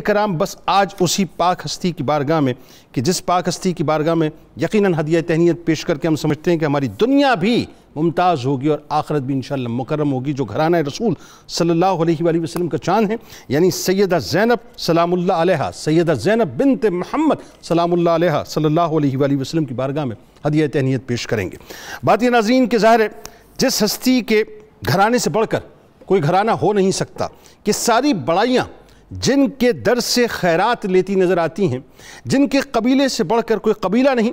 कराम बस आज उसी पाक हस्ती की बारगाह में कि जिस पाक हस्ती की बारगाह में यकीनन हदिया तहनीत पेश करके हम समझते हैं कि हमारी दुनिया भी मुमताज़ होगी और आखरत भी इन मुकरम होगी जो घराना रसूल सल्लल्लाहु अलैहि वसल्लम का चांद है यानी सैदा ज़ैनब सलामुल्ला अलैहा सैदा ज़ैनब बिनत मोहम्मद सलामुल्ला अलैहा सल्लल्लाहु की बारगाह में हदिया तहनीत पेश करेंगे बात यह नाजीन के ज़ाहिर जिस हस्ती के घराने से बढ़कर कोई घराना हो नहीं सकता कि सारी बड़ाइयाँ जिनके दर से खैरात लेती नज़र आती हैं जिनके कबीले से बढ़कर कोई कबीला नहीं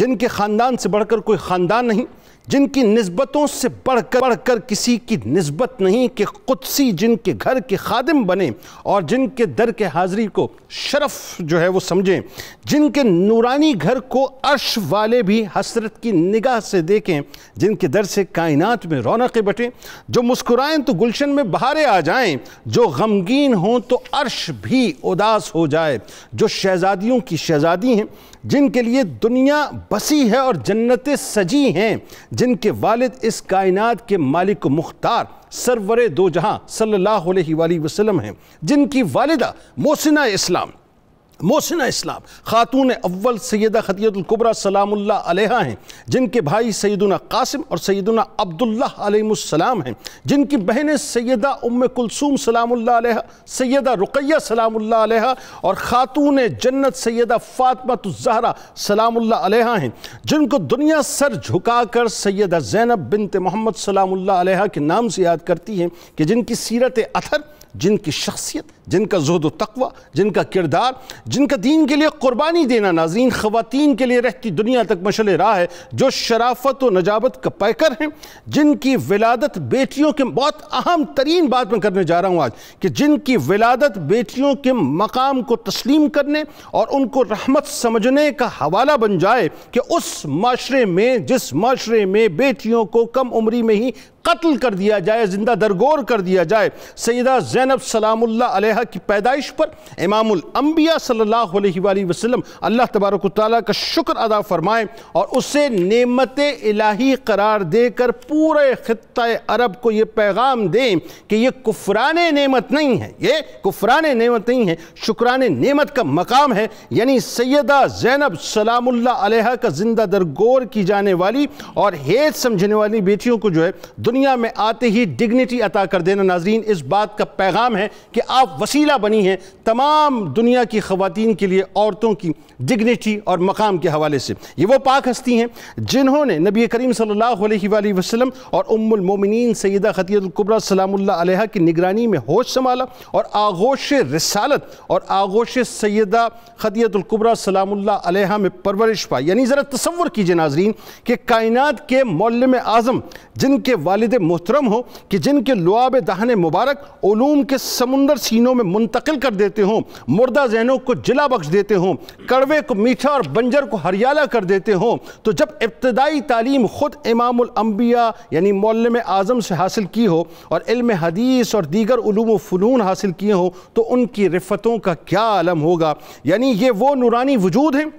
जिनके ख़ानदान से बढ़कर कोई ख़ानदान नहीं जिनकी नस्बतों से बढ़कर बढ़कर किसी की नस्बत नहीं कि खुदसी जिनके घर के खादिम बने और जिनके दर के हाज़िरी को शरफ जो है वो समझें जिनके नूरानी घर को अर्श वाले भी हसरत की निगाह से देखें जिनके दर से कायनात में रौनकें बटें जो मुस्कुराएं तो गुलशन में बहारें आ जाएं जो गमगीन हों तो अर्श भी उदास हो जाए जो शहज़ादियों की शहज़ादी हैं जिनके लिए दुनिया बसी है और जन्नतें सजी हैं जिनके वालिद इस कायनात के मालिक मुख्तार सरवर दो सल्लल्लाहु अलैहि वसल्लम हैं जिनकी वालदा मोसिना इस्लाम मोहसिन इस्लाम ख़ातून अव्वल सैदा ख़तीतुल्कुबरा सलामुल्ल अलैहा हैं जिनके भाई सैदुना कासिम और सैदुना अब्दुल्लाम हैं जिनकी बहनें सैदा उम कुलसूम सलामुल्ला सैदा रुकैया सलामुल्ला और ख़ातून जन्नत सैदा ज़हरा सलामुल्ला हैं जिनको दुनिया सर झुकाकर सैदा ज़ैनब बिनत मोहम्मद सलामुल्ला आल के नाम से याद करती हैं कि जिनकी सीरत अथर जिनकी शख्सियत जिनका जहद तकवा जिनका किरदार जिनका दीन के लिए क़ुरबानी देना नाजीन खुवान के लिए रहती दुनिया तक मशल रहा है जो शराफत व नजावत का पैकर हैं जिनकी विलादत बेटियों के बहुत अहम तरीन बात मैं करने जा रहा हूँ आज कि जिनकी विलादत बेटियों के मकाम को तस्लीम करने और उनको रहमत समझने का हवाला बन जाए कि उस माशरे में जिस माशरे में बेटियों को कम उम्री में ही कत्ल कर दिया जाए ज़िंदा दरगोर कर दिया जाए सैदा जैनब सलामुल्ला सालह की पैदाइश पर इमामुल अंबिया सल्लल्लाहु अलैहि वसल्लम अल्लाह तबारक ताली का शुक्र अदा फरमाएं और उसे नेमत इलाही करार देकर पूरे ख़त्े अरब को ये पैगाम दें कि ये कुफरान नेमत नहीं है ये कुफरान नेमत नहीं है शुक्रान नेमत का मकाम है यानी सैदा जैनब सलामुल्ला अलैहा का जिंदा दरगोर की जाने वाली और हेज समझने वाली बेटियों को जो है दुनिया में आते ही डिग्निटी अता कर देना नाजरीन इस बात का पैगाम है कि आप वसीला बनी हैं तमाम दुनिया की खवतिन के लिए औरतों की डिग्निटी और मकाम के हवाले से ये वो पाक हस्ती हैं जिन्होंने नबी करीम सल्ला वसलम और उमिन सैदा ख़तियतुल्कुबरा सलामुल्लाह की निगरानी में होश संभाला और आगोश रसालत और आगोश सैदा ख़तियतुल्कुबरा सलामुल्लाह में परवरिश पाई यानी ज़रा तस्वुर कीजिए नाजरीन के कायनत के मौलम आज़म जिनके वालद मोहतरम हो कि जिनके लुआब दाहन मुबारक ओलूम के समुंदर सीनों में मुंतकिल कर देते हो मुर्दा जहनों को जिला बख्श देते हो कड़वे को मीठा और बंजर को हरियाला कर देते हो तो जब इब्तदाई तालीम ख़ुद इमामबिया यानी मौलम आज़म से हासिल की हो और इल्म हदीस और दीगर ूम फ़नून हासिल किए हों तो उनकी रिफ़तों का क्या आलम होगा यानी ये वो नूरानी वजूद हैं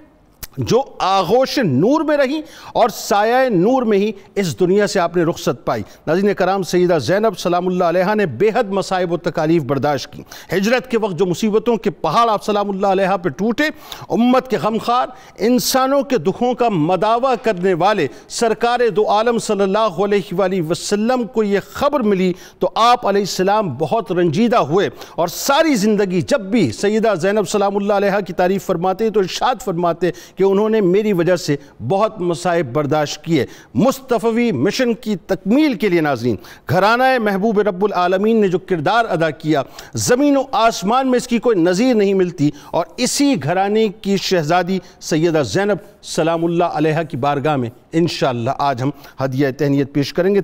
जो आगोश नूर में रही और साया नूर में ही इस दुनिया से आपने रुखसत पाई नज़ीन कराम सईदा जैनब सलाम्ला ने बेहद मसायब व तकालीफ बर्दाश्त की हजरत के वक्त जो मुसीबतों के पहाड़ आप सलाम्ला पर टूटे उम्मत के गमखार इंसानों के दुखों का मदावा करने वाले सरकार दो आलम सल्ला वसलम को यह खबर मिली तो आप बहुत रंजीदा हुए और सारी ज़िंदगी जब भी सईदा जैनब सलाम्ला की तारीफ़ फरमाते तो इर्शाद फरमाते कि उन्होंने मेरी वजह से बहुत मसाइब बर्दाश्त किए मुस्तफ़ी मिशन की तकमील के लिए नाजीन घराना महबूब रबालमीन ने जो किरदार अदा किया ज़मीन व आसमान में इसकी कोई नज़ीर नहीं मिलती और इसी घराने की शहज़ादी सैदा ज़ैनब सलामुल्ला की बारगाह में इन आज हम हदिया तहनीत पेश करेंगे